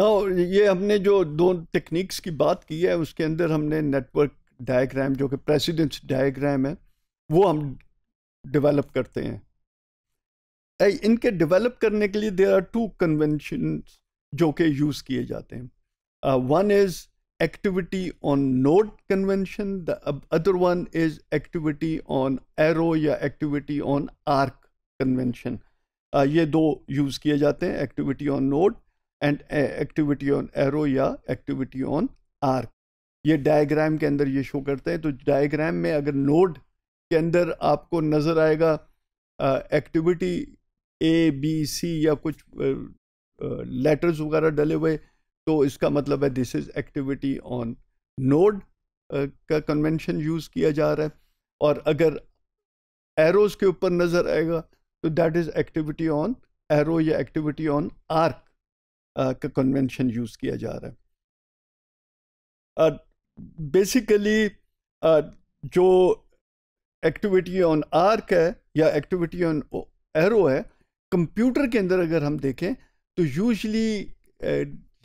ना तो ये हमने जो दो टेक्निक्स की बात की है उसके अंदर हमने नेटवर्क डायग्राम जो कि प्रेसिडेंस डायग्राम है वो हम डेवलप करते हैं इनके डेवलप करने के लिए देर आर टू कन्वेंशन जो कि यूज़ किए जाते हैं one is activity on node convention the other one is activity on arrow या एक्टिविटी ऑन आर्क कन्वेंशन ये दो यूज किए जाते हैं activity on node and activity on arrow या एक्टिविटी ऑन आर्क ये डायग्राम के अंदर ये शो करते हैं तो डायग्राम में अगर नोड के अंदर आपको नज़र आएगा एक्टिविटी ए बी सी या कुछ लेटर्स वगैरह डले हुए तो इसका मतलब है this is activity on node का कन्वेंशन यूज़ किया जा रहा है और अगर एरोज़ के ऊपर नज़र आएगा तो that is activity on arrow या एक्टिविटी ऑन आर्क का कन्वेंशन यूज़ किया जा रहा है बेसिकली जो एक्टिविटी ऑन आर्क है या एक्टिविटी ऑन एरो है कंप्यूटर के अंदर अगर हम देखें तो यूजली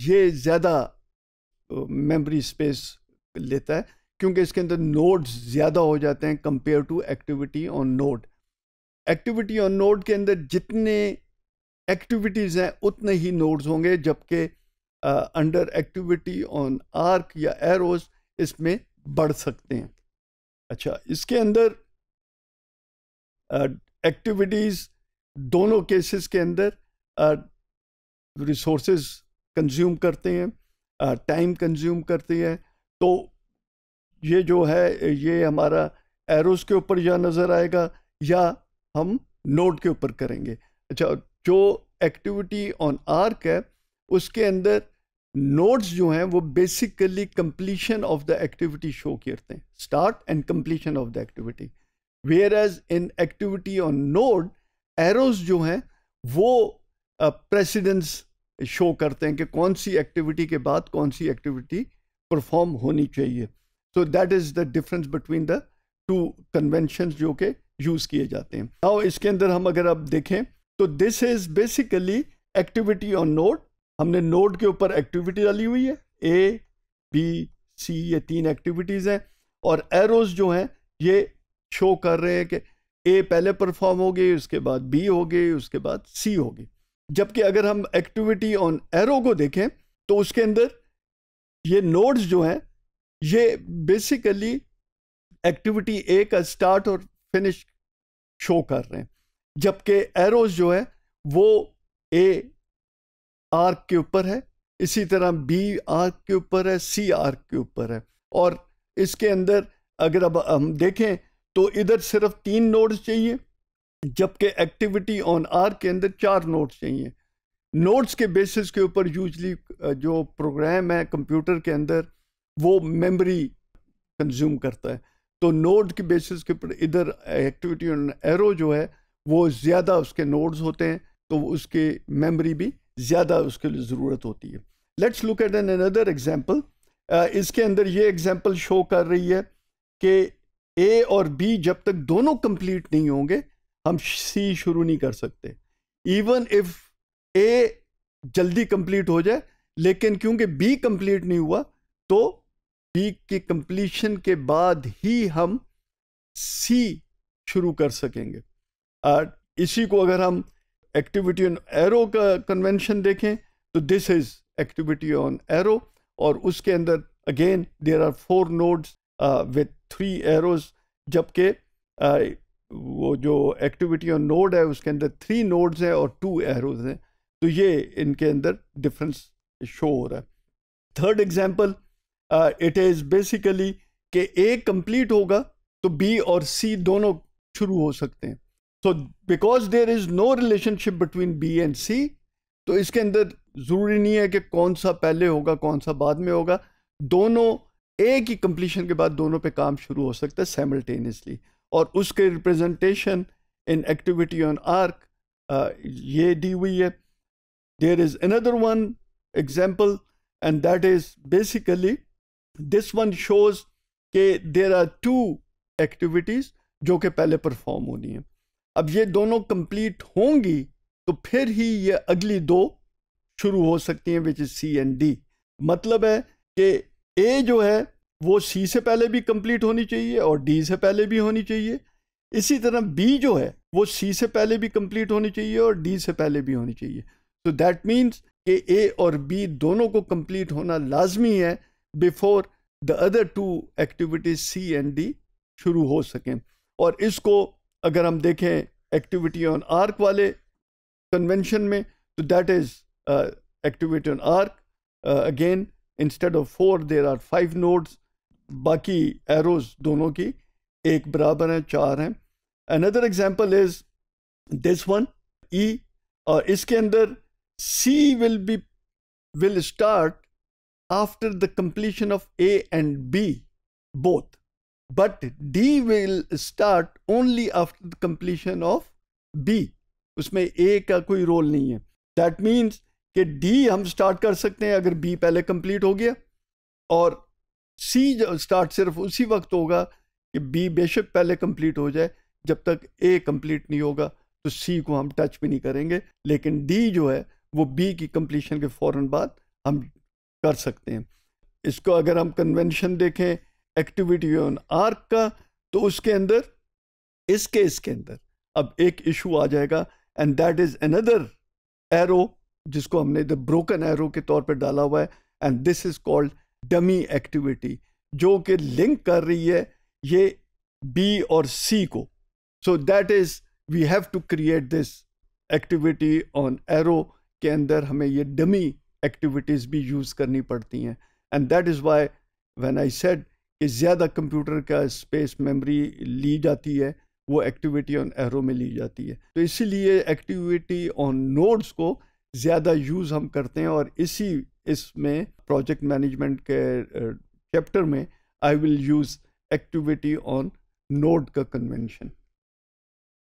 ये ज़्यादा मेमोरी स्पेस लेता है क्योंकि इसके अंदर नोड्स ज़्यादा हो जाते हैं compare to activity on node activity on node के अंदर जितने एक्टिविटीज़ हैं उतने ही नोड्स होंगे जबकि अंडर एक्टिविटी ऑन आर्क या एरोज इसमें बढ़ सकते हैं अच्छा इसके अंदर एक्टिविटीज़ दोनों केसेस के अंदर रिसोर्सेज कंज्यूम करते हैं टाइम कंज्यूम करते हैं तो ये जो है ये हमारा एरोस के ऊपर या नज़र आएगा या हम नोड के ऊपर करेंगे अच्छा जो एक्टिविटी ऑन आर्क है उसके अंदर नोड्स जो हैं वो basically completion of the activity show करते हैं start and completion of the activity whereas in activity on node arrows जो हैं वो प्रेसिडेंस uh, शो करते हैं कि कौन सी एक्टिविटी के बाद कौन सी एक्टिविटी परफॉर्म होनी चाहिए so that is the difference between the two convention जो कि यूज़ किए जाते हैं और इसके अंदर हम अगर अब देखें तो this is basically activity on node हमने नोड के ऊपर एक्टिविटी डाली हुई है ए बी सी ये तीन एक्टिविटीज़ हैं और एरोज जो हैं ये शो कर रहे हैं कि ए पहले परफॉर्म हो गई उसके बाद बी हो गई उसके बाद सी हो गई जबकि अगर हम एक्टिविटी ऑन एरो को देखें तो उसके अंदर ये नोड्स जो हैं ये बेसिकली एक्टिविटी ए का स्टार्ट और फिनिश शो कर रहे हैं जबकि एरोज जो है वो ए आर्क के ऊपर है इसी तरह बी आर्क के ऊपर है सी आर्क के ऊपर है और इसके अंदर अगर अब हम देखें तो इधर सिर्फ तीन नोड्स चाहिए जबकि एक्टिविटी ऑन आर के अंदर चार नोड्स चाहिए नोड्स के बेसिस के ऊपर यूजली जो प्रोग्राम है कंप्यूटर के अंदर वो मेमोरी कंज्यूम करता है तो नोड के बेसिस के ऊपर इधर एक्टिविटी ऑन एरो जो है वो ज़्यादा उसके नोड्स होते हैं तो उसके मेमोरी भी ज़्यादा उसके लिए ज़रूरत होती है let's look at an another example इसके अंदर ये एग्जाम्पल शो कर रही है कि ए और बी जब तक दोनों कंप्लीट नहीं होंगे हम सी शुरू नहीं कर सकते इवन इफ ए जल्दी कंप्लीट हो जाए लेकिन क्योंकि बी कंप्लीट नहीं हुआ तो बी की कंप्लीशन के बाद ही हम सी शुरू कर सकेंगे इसी को अगर हम एक्टिविटी ऑन एरो का कन्वेंशन देखें तो this is activity on arrow और उसके अंदर again there are four nodes with three arrows जबकि वो जो एक्टिविटी ऑन नोड है उसके अंदर थ्री नोड्स हैं और टू एरोज हैं तो ये इनके अंदर डिफरेंस शो हो रहा है third example it is basically कि ए कंप्लीट होगा तो बी और सी दोनों शुरू हो सकते हैं so because there is no relationship between B and C तो इसके अंदर ज़रूरी नहीं है कि कौन सा पहले होगा कौन सा बाद में होगा दोनों एक ही कंप्लीशन के बाद दोनों पे काम शुरू हो सकता है सैमल्टेनियसली और उसके representation in activity on arc ये दी हुई है there is another one example and that is basically this one shows के देर आर टू एक्टिविटीज़ जो कि पहले परफॉर्म होनी है अब ये दोनों कंप्लीट होंगी तो फिर ही ये अगली दो शुरू हो सकती हैं which is C and D मतलब है कि ए जो है वो सी से पहले भी कंप्लीट होनी चाहिए और डी से पहले भी होनी चाहिए इसी तरह बी जो है वो सी से पहले भी कंप्लीट होनी चाहिए और डी से पहले भी होनी चाहिए तो दैट मीन्स कि ए और बी दोनों को कंप्लीट होना लाजमी है before the other two activities C and D शुरू हो सकें और इसको अगर हम देखें एक्टिविटी ऑन आर्क वाले कन्वेंशन में तो that is activity on arc again instead of four there are five nodes बाकी एरोज दोनों की एक बराबर हैं चार हैं another example is this one E और इसके अंदर C will be will start after the completion of A and B both but D will start only after the completion of B. उसमें ए का कोई रोल नहीं है दैट मीन्स कि D हम स्टार्ट कर सकते हैं अगर बी पहले कंप्लीट हो गया और सी स्टार्ट सिर्फ उसी वक्त होगा कि बी बेशक पहले कंप्लीट हो जाए जब तक ए कंप्लीट नहीं होगा तो सी को हम टच भी नहीं करेंगे लेकिन डी जो है वो बी की कंप्लीशन के फ़ौर बाद हम कर सकते हैं इसको अगर हम कन्वेंशन देखें एक्टिविटी ऑन आर्क का तो उसके अंदर इस केस के अंदर अब एक इशू आ जाएगा and that is another arrow जिसको हमने द ब्रोकन एरो के तौर पर डाला हुआ है and this is called dummy activity जो कि लिंक कर रही है ये बी और सी को so that is we have to create this activity on arrow के अंदर हमें ये डमी एक्टिविटीज़ भी यूज़ करनी पड़ती हैं and that is why when I said कि ज़्यादा कंप्यूटर का स्पेस मेमोरी ली जाती है वो एक्टिविटी ऑन एरो में ली जाती है तो इसीलिए एक्टिविटी ऑन नोड्स को ज़्यादा यूज़ हम करते हैं और इसी इसमें प्रोजेक्ट मैनेजमेंट के चैप्टर में I will use activity on node का कन्वेंशन